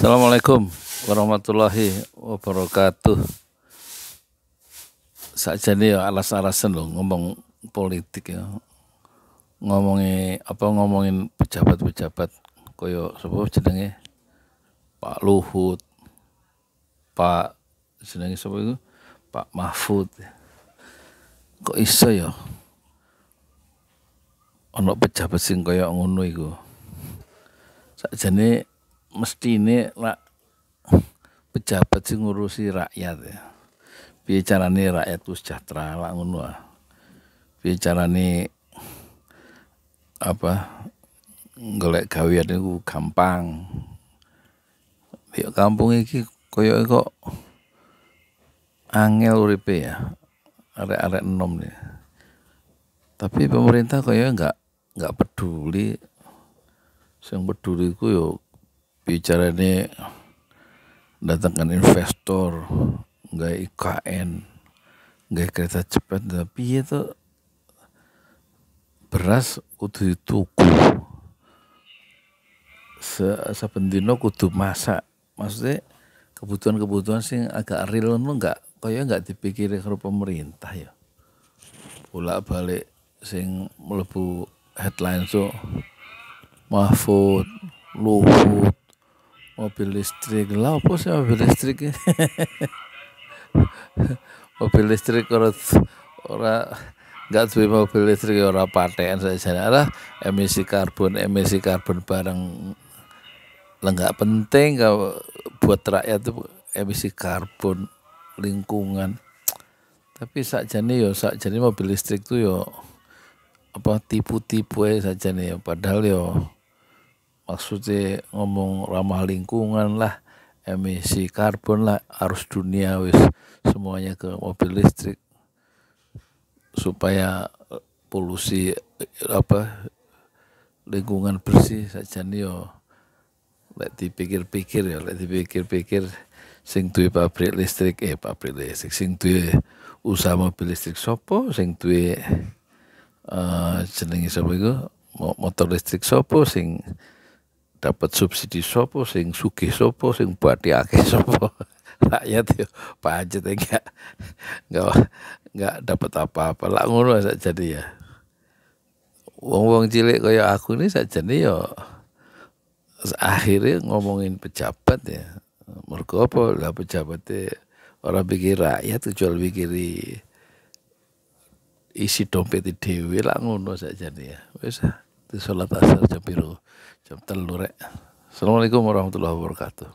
Assalamualaikum warahmatullahi wabarakatuh. Saja nih ya alas-alasan loh ngomong politik ya. Ngomongi apa ngomongin pejabat-pejabat koyo sapa jenenge Pak Luhut, Pak jenenge sapa itu? Pak Mahfud. Kok iso ya? Ono pejabat sing koyo ngono iku. Sakjane mesti ini lah pejabat si ngurusi rakyat ya. Piye carane rakyat ku sejahtera lah ngono ah. Piye carane apa golek gawean itu gampang. Yo kampung iki koyo kok angel uripe ya. Arek-arek enom nih. Tapi pemerintah koyo enggak enggak peduli. Sing peduli ku yo bicara ini datangkan investor gak IKN gak kereta cepat tapi itu iya beras kudu dituku se Sependino kudu masak maksudnya kebutuhan-kebutuhan sih agak real lu nggak kaya nggak dipikirin karo pemerintah ya bolak balik sing melebu headline so Mahfud Luhut mobil listrik lah apa sih mobil listrik mobil listrik ora ora nggak tuh mobil listrik ya ora paten saja lah emisi karbon emisi karbon barang lenggak penting kalau buat rakyat tuh emisi karbon lingkungan tapi nih yo ya, sakjane mobil listrik tuh yo ya apa tipu-tipu ya saja nih padahal yo maksudnya ngomong ramah lingkungan lah emisi karbon lah arus dunia wis semuanya ke mobil listrik supaya eh, polusi eh, apa lingkungan bersih saja nih yo lek dipikir-pikir ya lek dipikir-pikir sing duwe pabrik listrik eh pabrik listrik sing duwe usaha mobil listrik sopo sing duwe eh uh, jenenge sapa iku motor listrik sopo sing dapat subsidi sopo sing suki sopo sing badhe akeh sopo rakyat yo pajet ya, enggak enggak enggak dapat apa-apa lah ngono saja ya wong-wong cilik kaya aku ini saja nih yo akhirnya ngomongin pejabat ya mergo apa lah ya orang pikir rakyat kecuali pikiri isi dompet di dewi lah ngono saja ya wes sholat asar jam biru jam telur rek assalamualaikum warahmatullahi wabarakatuh